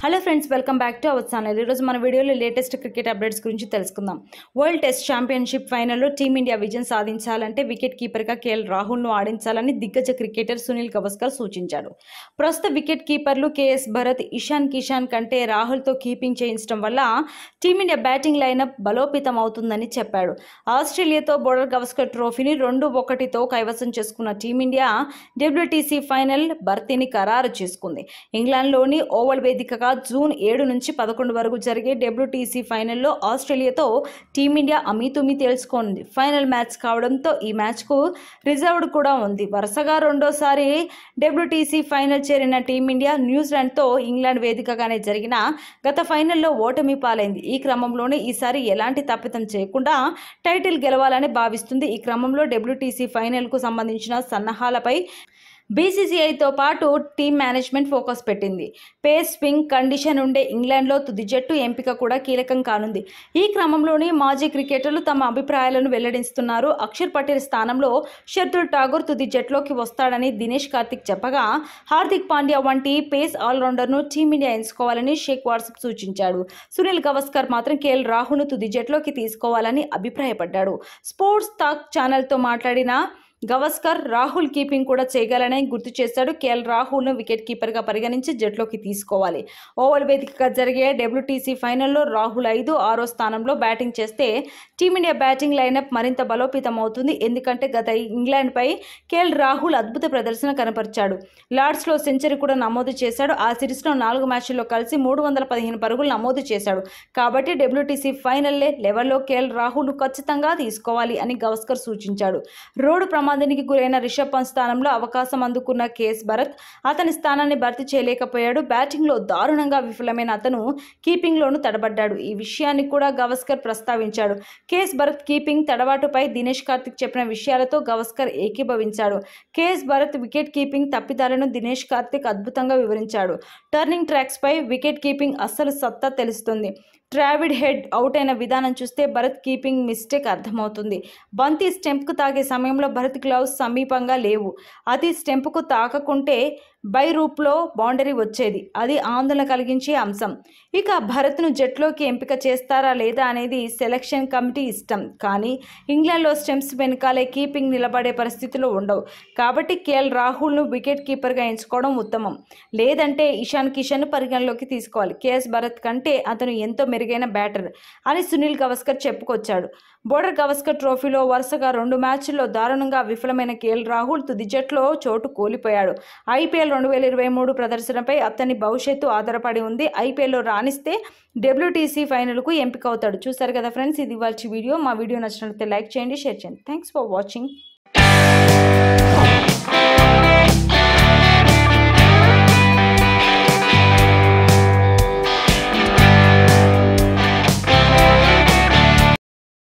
hello friends welcome back to our channel ఈరోజు మన వీడియోలో లేటెస్ట్ క్రికెట్ అప్డేట్స్ గురించి తెలుసుకుందాం వరల్డ్ టెస్ట్ ఛాంపియన్షిప్ ఫైనల్లో టీమిండియా విజయం సాధించాలంటే వికెట్ కీపర్గా కేఎల్ రాహుల్ను ఆడించాలని దిగ్గజ క్రికెటర్ సునీల్ గవస్కర్ సూచించాడు ప్రస్తుత వికెట్ కీపర్లు కేఎస్ భరత్ ఇషాన్ కిషాన్ కంటే రాహుల్తో కీపింగ్ చేయించడం వల్ల టీమిండియా బ్యాటింగ్ లైనప్ బలోపేతం అవుతుందని చెప్పాడు ఆస్ట్రేలియాతో బోర్డర్ గవస్కర్ ట్రోఫీని రెండు ఒకటితో కైవసం చేసుకున్న టీమిండియా డబ్ల్యూటీసీ ఫైనల్ భర్తీని ఖరారు చేసుకుంది ఇంగ్లాండ్లోని ఓవల్ వేదికగా జూన్ ఏడు నుంచి పదకొండు వరకు జరిగే డబ్ల్యూటీసీ ఫైనల్లో ఆస్ట్రేలియాతో టీమిండియా అమితుమి తేల్చుకుంది ఫైనల్ మ్యాచ్ కావడంతో ఈ మ్యాచ్కు రిజర్వ్డ్ కూడా ఉంది వరుసగా రెండోసారి డబ్ల్యూటీసీ ఫైనల్ చేరిన టీమిండియా న్యూజిలాండ్తో ఇంగ్లాండ్ వేదికగానే జరిగిన గత ఫైనల్లో ఓటమి పాలైంది ఈ క్రమంలోనే ఈసారి ఎలాంటి తప్పితం చేయకుండా టైటిల్ గెలవాలని భావిస్తుంది ఈ క్రమంలో డబ్ల్యూటీసీ ఫైనల్కు సంబంధించిన సన్నాహాలపై బీసీసీఐతో పాటు టీం మేనేజ్మెంట్ ఫోకస్ పెట్టింది పేస్ స్వింగ్ కండిషన్ ఉండే ఇంగ్లాండ్లో తుది జట్టు ఎంపిక కూడా కీలకం కానుంది ఈ క్రమంలోనే మాజీ క్రికెటర్లు తమ అభిప్రాయాలను వెల్లడిస్తున్నారు అక్షర్ పటేల్ స్థానంలో శర్దుల్ ఠాగూర్ తుది జట్లోకి వస్తాడని దినేష్ కార్తిక్ చెప్పగా హార్దిక్ పాండ్యా వంటి పేస్ ఆల్రౌండర్ను టీమిండియా ఎంచుకోవాలని షేక్ వాట్సప్ సూచించాడు సునీల్ గవస్కర్ మాత్రం కేఎల్ రాహుల్ను తుది జట్లోకి తీసుకోవాలని అభిప్రాయపడ్డాడు స్పోర్ట్స్ టాక్ ఛానల్తో మాట్లాడిన గవస్కర్ రాహుల్ కీపింగ్ కూడా చేయగలనని గుర్తు చేశాడు కేఎల్ రాహుల్ను వికెట్ కీపర్గా పరిగణించి జట్లోకి తీసుకోవాలి ఓవర్ వేదికగా జరిగే డబ్ల్యూటీసీ ఫైనల్లో రాహుల్ ఐదు ఆరో స్థానంలో బ్యాటింగ్ చేస్తే టీమిండియా బ్యాటింగ్ లైనప్ మరింత బలోపేతం అవుతుంది ఎందుకంటే గత ఇంగ్లాండ్పై కేఎల్ రాహుల్ అద్భుత ప్రదర్శన కనపరిచాడు లార్డ్స్లో సెంచరీ కూడా నమోదు చేశాడు ఆ సిరీస్లో నాలుగు మ్యాచ్ల్లో కలిసి మూడు వందల పదిహేను పరుగులు నమోదు చేశాడు కాబట్టి డబ్ల్యూటీసీ ఫైనల్లే లెవెల్లో కేఎల్ రాహుల్ ఖచ్చితంగా తీసుకోవాలి అని గవస్కర్ సూచించాడు రోడ్డు ప్రమాదానికి గురైన రిషబ్ పంత్ స్థానంలో అవకాశం అందుకున్న కేస్ భరత్ అతని స్థానాన్ని భర్తీ చేయలేకపోయాడు బ్యాటింగ్లో దారుణంగా విఫలమైన అతను కీపింగ్లోనూ తడబడ్డాడు ఈ విషయాన్ని కూడా గవస్కర్ ప్రస్తావించాడు కేస్ భరత్ కీపింగ్ తడబాటుపై దినేష్ కార్తిక్ చెప్పిన విషయాలతో గవస్కర్ ఏకీభవించాడు కేఎస్ భరత్ వికెట్ కీపింగ్ తప్పిదాలను దినేష్ కార్తిక్ అద్భుతంగా వివరించాడు టర్నింగ్ ట్రాక్స్పై వికెట్ కీపింగ్ అస్సలు సత్తా తెలుస్తుంది ట్రావిడ్ హెడ్ అవుట్ అయిన విధానం చూస్తే భరత్ కీపింగ్ మిస్టేక్ అర్థమవుతుంది బంతి స్టెంప్కు తాగే సమయంలో భరత్ గ్లౌస్ సమీపంగా లేవు అది స్టెంప్కు తాకకుంటే బై రూప్లో బౌండరీ వచ్చేది అది ఆందోళన కలిగించే అంశం ఇక భరత్ను జట్లోకి ఎంపిక చేస్తారా లేదా అనేది సెలక్షన్ కమిటీ ఇష్టం కానీ ఇంగ్లాండ్లో స్టెమ్స్ వెనకాలే కీపింగ్ నిలబడే పరిస్థితులు ఉండవు కాబట్టి కేఎల్ రాహుల్ను వికెట్ కీపర్గా ఎంచుకోవడం ఉత్తమం లేదంటే ఇషాన్ కిషన్ పరిగణలోకి తీసుకోవాలి కేఎస్ భరత్ కంటే అతను ఎంతో మెరుగైన బ్యాటర్ అని సునీల్ గవస్కర్ చెప్పుకొచ్చాడు బోర్డర్ గవస్కర్ ట్రోఫీలో వరుసగా రెండు మ్యాచ్ల్లో దారుణంగా విఫలమైన కేఎల్ రాహుల్ తుది జట్లో చోటు కోల్పోయాడు ఐపీఎల్ రెండు వేల ఇరవై మూడు ప్రదర్శనపై అతని భవిష్యత్తు ఆధారపడి ఉంది ఐపీఎల్లో రాణిస్తే డబ్ల్యూటీసీ ఫైనల్కు ఎంపిక అవుతాడు చూసారు కదా ఫ్రెండ్స్ ఇది వాళ్ళ వీడియో మా వీడియో నచ్చినట్లయితే లైక్ చేయండి షేర్ చేయండి థ్యాంక్స్ ఫర్ వాచింగ్